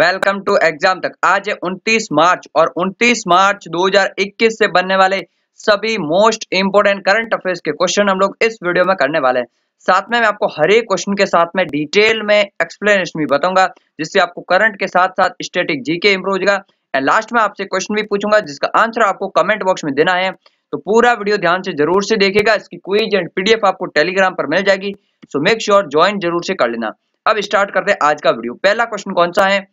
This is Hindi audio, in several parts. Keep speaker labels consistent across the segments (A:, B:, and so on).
A: वेलकम टू एग्जाम तक आज है 29 मार्च और 29 मार्च 2021 से बनने वाले सभी मोस्ट इंपोर्टेंट करंट अफेयर्स के क्वेश्चन हम लोग इस वीडियो में करने वाले हैं साथ में मैं आपको हर एक क्वेश्चन के साथ में डिटेल में एक्सप्लेनेशन भी बताऊंगा जिससे आपको करंट के साथ साथ स्टेटिक जीके इंप्रूव हो जाएगा एंड लास्ट में आपसे क्वेश्चन भी पूछूंगा जिसका आंसर आपको कमेंट बॉक्स में देना है तो पूरा वीडियो ध्यान से जरूर से देखेगा इसकी क्विज एंड पीडीएफ आपको टेलीग्राम पर मिल जाएगी सो मेक श्योर ज्वाइन जरूर से कर लेना अब स्टार्ट करते हैं आज का वीडियो पहला क्वेश्चन कौन सा है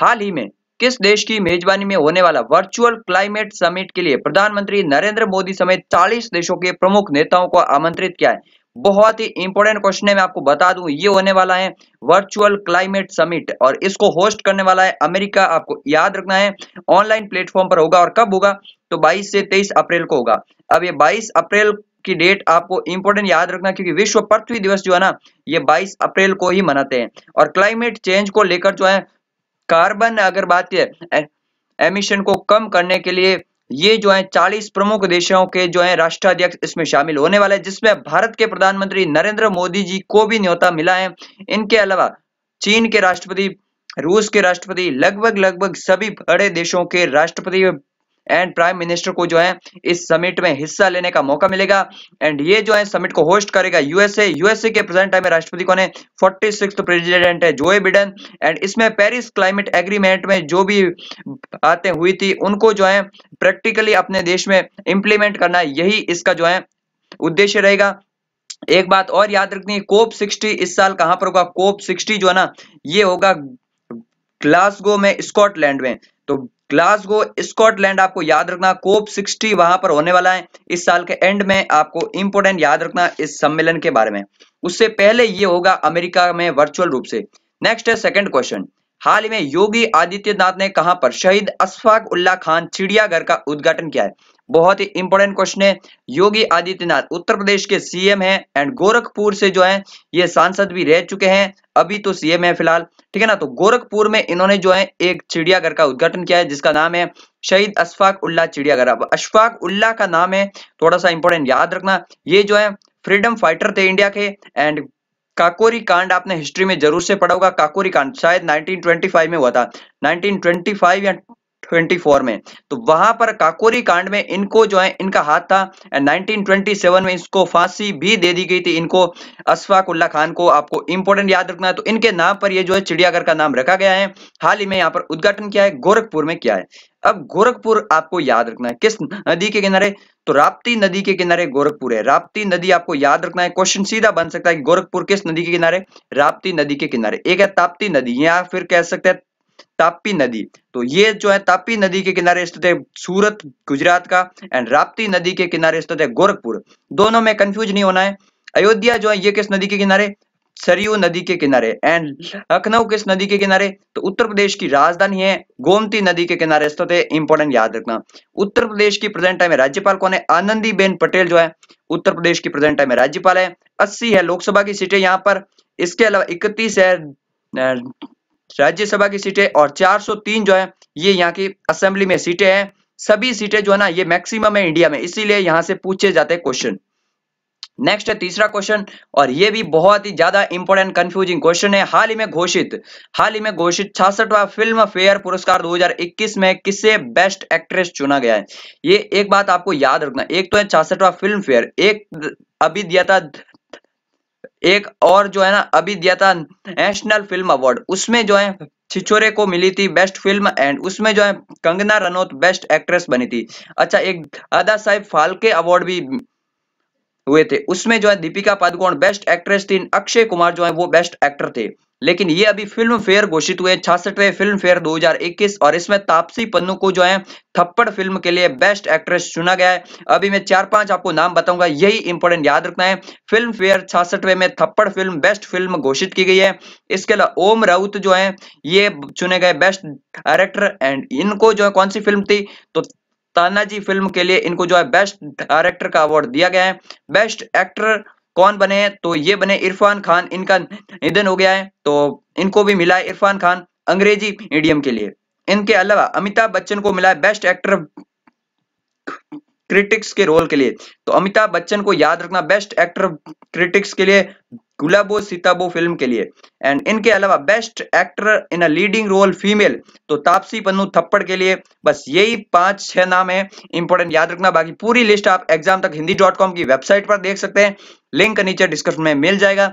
A: हाल ही में किस देश की मेजबानी में होने वाला वर्चुअल क्लाइमेट समिट के लिए प्रधानमंत्री नरेंद्र मोदी समेत 40 देशों के प्रमुख नेताओं को आमंत्रित किया है बहुत ही इंपॉर्टेंट क्वेश्चन है मैं आपको बता दूं ये होने वाला है वर्चुअल क्लाइमेट समिट और इसको होस्ट करने वाला है अमेरिका आपको याद रखना है ऑनलाइन प्लेटफॉर्म पर होगा और कब होगा तो 22 से 23 अप्रैल को होगा अब ये 22 अप्रैल की डेट आपको इंपॉर्टेंट याद रखना क्योंकि विश्व पृथ्वी दिवस जो है ना ये 22 अप्रैल को ही मनाते हैं और क्लाइमेट चेंज को लेकर जो है कार्बन अगर बात है एमिशन को कम करने के लिए ये जो है 40 प्रमुख देशों के जो है राष्ट्राध्यक्ष इसमें शामिल होने वाले हैं जिसमें भारत के प्रधानमंत्री नरेंद्र मोदी जी को भी न्योता मिला है इनके अलावा चीन के राष्ट्रपति रूस के राष्ट्रपति लगभग लगभग सभी बड़े देशों के राष्ट्रपति एंड प्राइम मिनिस्टर को जो है इस समिट में हिस्सा लेने का मौका मिलेगा एंड ये जो है समिट को होस्ट करेगा यूएसए यूएसए के प्रेजेंट टाइम में राष्ट्रपति कौन है फोर्टी प्रेसिडेंट है जोए बिडन एंड इसमें पेरिस क्लाइमेट एग्रीमेंट में जो भी बातें हुई थी उनको जो है प्रैक्टिकली अपने देश में इंप्लीमेंट करना यही इसका जो है उद्देश्य रहेगा एक बात और याद रखनी कोप 60 इस साल कहां पर होगा कोप 60 जो है ना ये होगा ग्लासगो में स्कॉटलैंड में तो ग्लासगो स्कॉटलैंड आपको याद रखना कोप 60 वहां पर होने वाला है इस साल के एंड में आपको इंपोर्टेंट याद रखना इस सम्मेलन के बारे में उससे पहले ये होगा अमेरिका में वर्चुअल रूप से नेक्स्ट है सेकेंड क्वेश्चन हाल ही में योगी आदित्यनाथ ने कहा पर शहीद अशफाक उल्ला खान चिड़ियाघर का उद्घाटन किया है बहुत ही इंपॉर्टेंट क्वेश्चन है योगी आदित्यनाथ उत्तर प्रदेश के सीएम हैं एंड गोरखपुर से जो है ये सांसद भी रह चुके हैं अभी तो सीएम है फिलहाल ठीक है ना तो गोरखपुर में इन्होंने जो है एक चिड़ियाघर का उद्घाटन किया है जिसका नाम है शहीद अशफाक उल्ला चिड़ियाघर अब अशफाक उल्ला का नाम है थोड़ा सा इंपॉर्टेंट याद रखना ये जो है फ्रीडम फाइटर थे इंडिया के एंड काकोरी कांड आपने हिस्ट्री में जरूर से पढ़ा होगा काकोरी कांड शायद 1925 में हुआ था 1925 या 1924 में तो वहां पर काकोरी कांड में इनको जो है इनका हाथ था 1927 में इसको फांसी भी दे दी गई थी इनको अशफाक उल्ला खान को आपको इंपोर्टेंट याद रखना है तो इनके नाम पर ये जो है चिड़ियाघर का नाम रखा गया है हाल ही में यहाँ पर उद्घाटन किया है गोरखपुर में किया है अब गोरखपुर आपको याद रखना है किस नदी के किनारे तो राप्ती नदी के किनारे गोरखपुर है राप्ती नदी आपको याद रखना है क्वेश्चन सीधा बन सकता है गोरखपुर किस नदी के किनारे राप्ती नदी के किनारे एक है ताप्ती नदी या फिर कह सकते हैं ताप्ती नदी तो ये जो है ताप्ती नदी के किनारे स्थित है सूरत गुजरात का एंड राप्ती नदी के किनारे स्थित है गोरखपुर दोनों में कंफ्यूज नहीं होना है अयोध्या जो है ये किस नदी के किनारे सरयू नदी के किनारे एंड लखनऊ किस नदी के किनारे तो उत्तर प्रदेश की राजधानी है गोमती नदी के किनारे स्थित है इंपॉर्टेंट याद रखना उत्तर प्रदेश की प्रेजेंट टाइम राज्यपाल कौन है आनंदी बेन पटेल जो है उत्तर प्रदेश की प्रेजेंट टाइम राज्यपाल है अस्सी है लोकसभा की सीटें यहाँ पर इसके अलावा इकतीस है राज्यसभा की सीटें और 403 जो है ये यहाँ की असेंबली में सीटें हैं सभी सीटें जो है ना ये मैक्सिमम है इंडिया में इसीलिए यहाँ से पूछे जाते क्वेश्चन नेक्स्ट है तीसरा क्वेश्चन और ये भी बहुत ही ज्यादा इंपॉर्टेंट कंफ्यूजिंग क्वेश्चन है हाल ही में घोषित हाल ही में घोषित छासठवा फिल्म फेयर पुरस्कार 2021 में किसे बेस्ट एक्ट्रेस चुना गया है ये एक बात आपको याद रखना एक तो है छासठवा फिल्म फेयर एक अभी दिया था एक और जो है ना अभी दिया था नेशनल फिल्म अवार्ड उसमें जो है छिछोरे को मिली थी बेस्ट फिल्म एंड उसमें जो है कंगना रनौत बेस्ट एक्ट्रेस बनी थी अच्छा एक अदा साहेब फालके अवार्ड भी हुए थे उसमें जो है दीपिका पादुकोण बेस्ट एक्ट्रेस थी अक्षय कुमार जो है वो बेस्ट एक्टर थे लेकिन ये अभी फिल्म फेयर घोषित हुए छियासठवे फिल्म फेयर 2021 और इसमें तापसी पन्नू को जो है थप्पड़ फिल्म के लिए बेस्ट एक्ट्रेस चुना गया है अभी मैं चार पांच आपको नाम बताऊंगा यही इंपॉर्टेंट याद रखना है फिल्म फेयर छियासठवे में थप्पड़ फिल्म बेस्ट फिल्म घोषित की गई है इसके अलावा ओम राउत जो है ये चुने गए बेस्ट डायरेक्टर एंड इनको जो है कौन सी फिल्म थी तो तानाजी फिल्म के लिए इनको जो है बेस्ट डायरेक्टर का अवार्ड दिया गया है बेस्ट एक्टर कौन बने तो ये बने इरफान खान इनका निधन हो गया है तो इनको भी मिला है इरफान खान अंग्रेजी मीडियम के लिए इनके अलावा अमिताभ बच्चन को मिला है बेस्ट एक्टर क्रिटिक्स के रोल के लिए तो अमिताभ बच्चन को याद रखना बेस्ट एक्टर क्रिटिक्स के लिए गुलाबो सीताबो फिल्म के लिए एंड इनके अलावा best actor in a leading role female तो तापसी पन्नू थप्पड़ के लिए बस यही पांच छह नाम है इंपॉर्टेंट याद रखना बाकी पूरी लिस्ट आप एग्जाम तक हिंदी डॉट कॉम की वेबसाइट पर देख सकते हैं लिंक नीचे डिस्क्रिप्शन में मिल जाएगा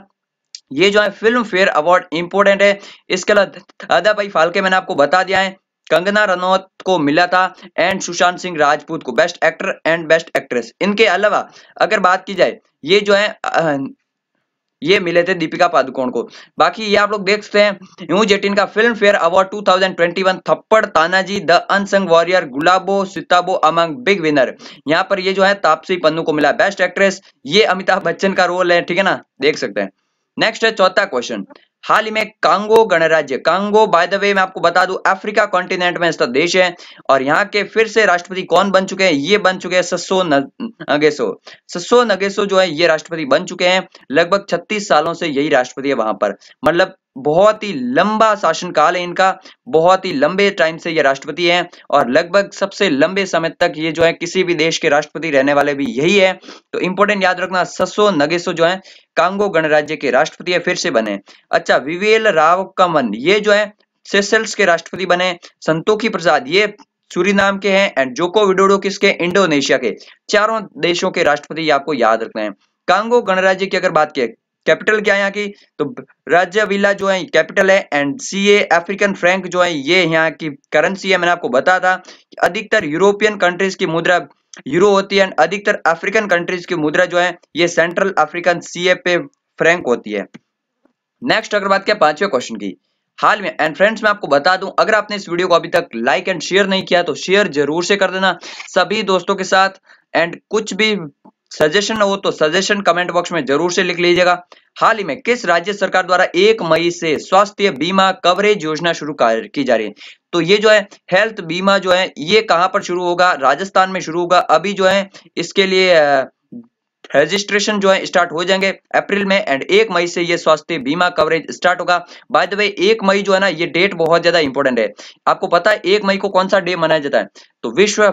A: ये जो है फिल्म फेयर अवार्ड इंपोर्टेंट है इसके अलावा अदा भाई फालके मैंने आपको बता दिया है कंगना रनौत को मिला था एंड सुशांत सिंह राजपूत को best actor and best actress इनके अलावा अगर बात की जाए ये जो है ये मिले थे दीपिका पादुकोण को बाकी ये आप लोग देख सकते हैं न्यू जेटिन का Filmfare award 2021 Thappad Tanhaji the unsung warrior Gulabo Sitabo among big winner यहाँ पर ये जो है तापसी पन्नू को मिला बेस्ट एक्ट्रेस ये अमिताभ बच्चन का रोल है ठीक है ना देख सकते हैं नेक्स्ट है चौथा क्वेश्चन हाल ही में कांगो गणराज्य कांगो बाय द वे मैं आपको बता दूं अफ्रीका कॉन्टिनेंट में इसका देश है और यहाँ के फिर से राष्ट्रपति कौन बन चुके हैं ये बन चुके हैं सस्सो नगेसो सस्सो नगेसो जो है ये राष्ट्रपति बन चुके हैं लगभग छत्तीस सालों से यही राष्ट्रपति है वहां पर मतलब बहुत ही लंबा शासनकाल है इनका बहुत ही लंबे टाइम से ये राष्ट्रपति हैं और लगभग सबसे लंबे समय तक ये जो है किसी भी देश के राष्ट्रपति रहने वाले भी यही है तो इंपोर्टेंट याद रखना ससो नगेसो जो है कांगो गणराज्य के राष्ट्रपति है फिर से बने अच्छा विवेल राव कमन ये जो है सेसेल्स के राष्ट्रपति बने संतोखी प्रसाद ये नाम के हैं एंड जोको विडोडो किसके इंडोनेशिया के चारों देशों के राष्ट्रपति आपको याद रखना है कांगो गणराज्य की अगर बात की कैपिटल क्या है यहाँ की तो राज्य विला जो है कैपिटल है and C A African franc जो है ये यहाँ की करेंसी है मैंने आपको बताया था अधिकतर यूरोपियन कंट्रीज की मुद्रा यूरो होती है एंड अधिकतर अफ्रीकन कंट्रीज की मुद्रा जो है ये सेंट्रल अफ्रीकन सी ए पे फ्रैंक होती है नेक्स्ट अगर बात किया पांचवें क्वेश्चन की हाल में एंड फ्रेंड्स मैं आपको बता दूं अगर आपने इस वीडियो को अभी तक लाइक एंड शेयर नहीं किया तो शेयर जरूर से कर देना सभी दोस्तों के साथ एंड कुछ भी सजेशन हो तो सजेशन कमेंट बॉक्स में जरूर से लिख लीजिएगा हाल ही में किस राज्य सरकार द्वारा एक मई से स्वास्थ्य बीमा कवरेज योजना शुरू की जा रही है तो ये जो है हेल्थ बीमा जो है ये कहां पर शुरू होगा राजस्थान में शुरू होगा अभी जो है इसके लिए रजिस्ट्रेशन जो है स्टार्ट हो जाएंगे अप्रैल में एंड एक मई से ये स्वास्थ्य बीमा कवरेज स्टार्ट होगा बाय द वे एक मई जो है ना ये डेट बहुत ज्यादा इंपॉर्टेंट है आपको पता है एक मई को कौन सा डे मनाया जाता है तो विश्व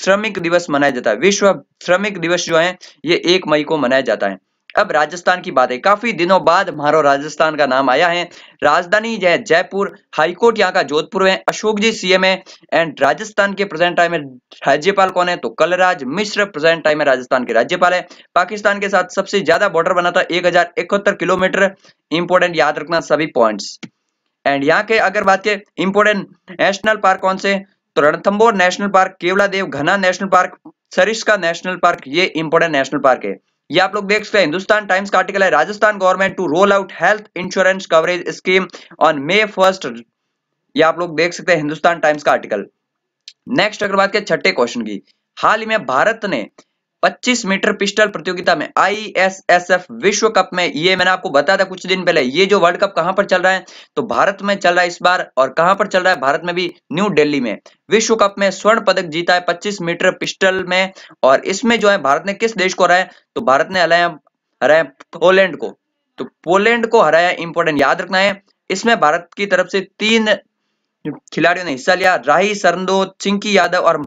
A: श्रमिक दिवस मनाया जाता है विश्व श्रमिक दिवस जो है ये एक मई को मनाया जाता है अब राजस्थान की बात है काफी दिनों बाद मारो राजस्थान का नाम आया है राजधानी जय जयपुर हाईकोर्ट यहाँ का जोधपुर है अशोक जी सीएम है एंड राजस्थान के प्रेजेंट टाइम में राज्यपाल कौन है तो कलराज मिश्र प्रेजेंट टाइम में राजस्थान के राज्यपाल है पाकिस्तान के साथ सबसे ज्यादा बॉर्डर बना था एक किलोमीटर इंपोर्टेंट याद रखना सभी पॉइंट एंड यहाँ के अगर बात के इंपोर्टेंट नेशनल पार्क कौन से तो Ranthambore national park Keoladeo Ghana national park Sariska national park ये इंपोर्टेंट नेशनल पार्क है ये आप लोग देख सकते हैं हिंदुस्तान टाइम्स का आर्टिकल है Rajasthan government to roll out health insurance coverage scheme on May first ये आप लोग देख सकते हैं हिंदुस्तान टाइम्स का आर्टिकल नेक्स्ट अगर बात करें छठे क्वेश्चन की हाल ही में भारत ने 25 मीटर पिस्टल प्रतियोगिता में आईएसएसएफ विश्व कप में ये मैंने आपको बताया था कुछ दिन पहले ये जो वर्ल्ड कप कहां पर चल रहा है तो भारत में चल रहा है इस बार और कहां पर चल रहा है भारत में भी न्यू दिल्ली में विश्व कप में स्वर्ण पदक जीता है 25 मीटर पिस्टल में और इसमें जो है भारत ने किस देश को हराया तो भारत ने हराया हराया पोलैंड को तो पोलैंड को हराया इंपोर्टेंट याद रखना है इसमें भारत की तरफ से तीन खिलाड़ियों ने हिस्सा लिया राही सरंदो चिंकी यादव और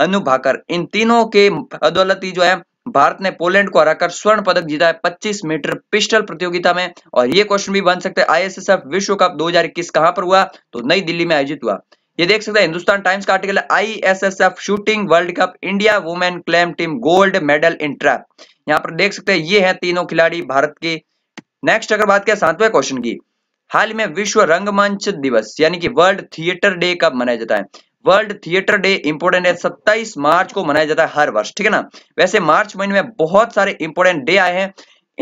A: अनु भाकर इन तीनों के अदौलती जो है भारत ने पोलैंड को हराकर स्वर्ण पदक जीता है 25 मीटर पिस्टल प्रतियोगिता में और ये क्वेश्चन भी बन सकते हैं आईएसएसएफ विश्व कप 2021 कहां पर हुआ तो नई दिल्ली में आयोजित हुआ ये देख सकते हैं हिंदुस्तान टाइम्स का आर्टिकल है ISSF shooting world cup India women claim team gold medal in trap यहाँ पर देख सकते हैं ये है तीनों खिलाड़ी भारत के नेक्स्ट अगर बात किया सातवें क्वेश्चन की हाल में विश्व रंगमंच दिवस यानी कि वर्ल्ड थिएटर डे कब मनाया जाता है वर्ल्ड थिएटर डे इंपोर्टेंट है 27 मार्च को मनाया जाता है हर वर्ष ठीक है ना वैसे मार्च महीने में बहुत सारे इंपोर्टेंट डे आए हैं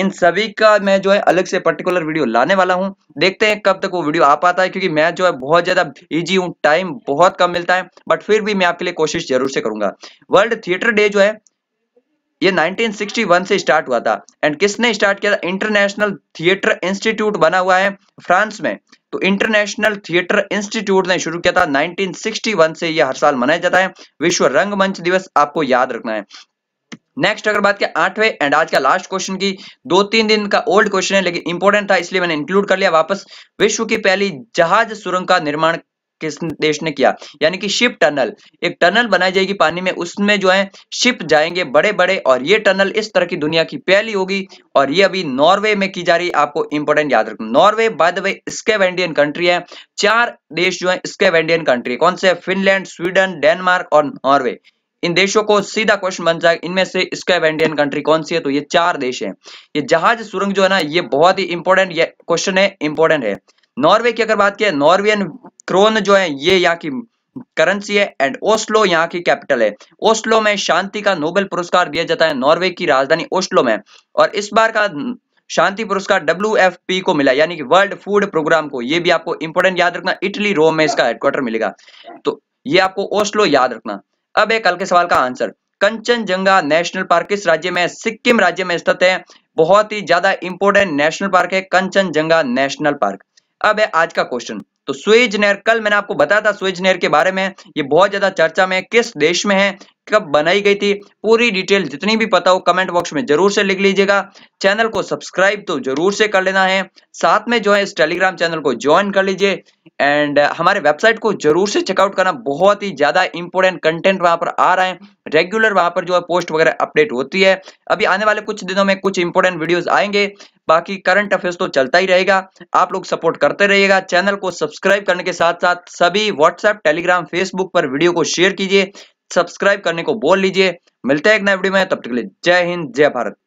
A: इन सभी का मैं जो है अलग से पर्टिकुलर वीडियो लाने वाला हूं देखते हैं कब तक वो वीडियो आ पाता है क्योंकि मैं जो है बहुत ज्यादा इजी हूँ टाइम बहुत कम मिलता है बट फिर भी मैं आपके लिए कोशिश जरूर से करूंगा वर्ल्ड थिएटर डे जो है ये 1961 से स्टार्ट हुआ था एंड किसने स्टार्ट किया था इंटरनेशनल थिएटर इंस्टीट्यूट बना हुआ है फ्रांस में तो इंटरनेशनल थिएटर इंस्टीट्यूट ने शुरू किया था 1961 से ये हर साल मनाया जाता है विश्व रंगमंच दिवस आपको याद रखना है नेक्स्ट अगर बात किया आठवें एंड आज का लास्ट क्वेश्चन की दो तीन दिन का ओल्ड क्वेश्चन है लेकिन इंपॉर्टेंट था इसलिए मैंने इंक्लूड कर लिया वापस विश्व की पहली जहाज सुरंग का निर्माण किस देश ने किया यानी कि शिप टनल एक टनल बनाई जाएगी पानी में उसमें जो है शिप जाएंगे बड़े बड़े और ये टनल इस तरह की दुनिया की पहली होगी और ये अभी नॉर्वे में की जा रही है आपको इंपोर्टेंट याद रखना Norway by the way Scandinavian country है चार देश जो है स्केवेंडियन कंट्री कौन से फिनलैंड स्वीडन डेनमार्क और नॉर्वे इन देशों को सीधा क्वेश्चन बन जाएगा इनमें से इंडियन कंट्री कौन सी है तो ये चार देश है ये जहाज सुरंग जो है ना ये बहुत ही इंपॉर्टेंट क्वेश्चन है इंपोर्टेंट है नॉर्वे की अगर बात किया नॉर्वियन क्रोन जो है ये यहाँ की करेंसी है एंड ओस्लो यहाँ की कैपिटल है ओस्लो में शांति का नोबेल पुरस्कार दिया जाता है नॉर्वे की राजधानी ओस्लो में और इस बार का शांति पुरस्कार डब्ल्यू को मिला यानी कि वर्ल्ड फूड प्रोग्राम को ये भी आपको इंपोर्टेंट याद रखना इटली रोम में इसका हेडक्वार्टर मिलेगा तो ये आपको ओस्लो याद रखना अब एक के सवाल का आंसर कंचनजंगा नेशनल पार्क किस राज्य में सिक्किम राज्य में स्थित है बहुत ही ज्यादा इंपोर्टेंट नेशनल पार्क है कंचनजंगा नेशनल पार्क अब है आज का क्वेश्चन तो स्वेज नहर कल मैंने आपको बताया था स्वेज नहर के बारे में ये बहुत ज्यादा चर्चा में किस देश में है कब बनाई गई थी पूरी डिटेल जितनी भी पता हो कमेंट बॉक्स में जरूर से लिख लीजिएगा चैनल को सब्सक्राइब तो जरूर से कर लेना है साथ में जो है इस टेलीग्राम चैनल को ज्वाइन कर लीजिए एंड हमारे वेबसाइट को जरूर से चेकआउट करना बहुत ही ज्यादा इंपोर्टेंट कंटेंट वहां पर आ रहा है रेगुलर वहां पर जो है पोस्ट वगैरह अपडेट होती है अभी आने वाले कुछ दिनों में कुछ इंपोर्टेंट वीडियोस आएंगे बाकी करंट अफेयर्स तो चलता ही रहेगा आप लोग सपोर्ट करते रहिएगा चैनल को सब्सक्राइब करने के साथ साथ सभी व्हाट्सएप टेलीग्राम फेसबुक पर वीडियो को शेयर कीजिए सब्सक्राइब करने को बोल लीजिए मिलते हैं एक नए वीडियो में तब तक के लिए जय हिंद जय भारत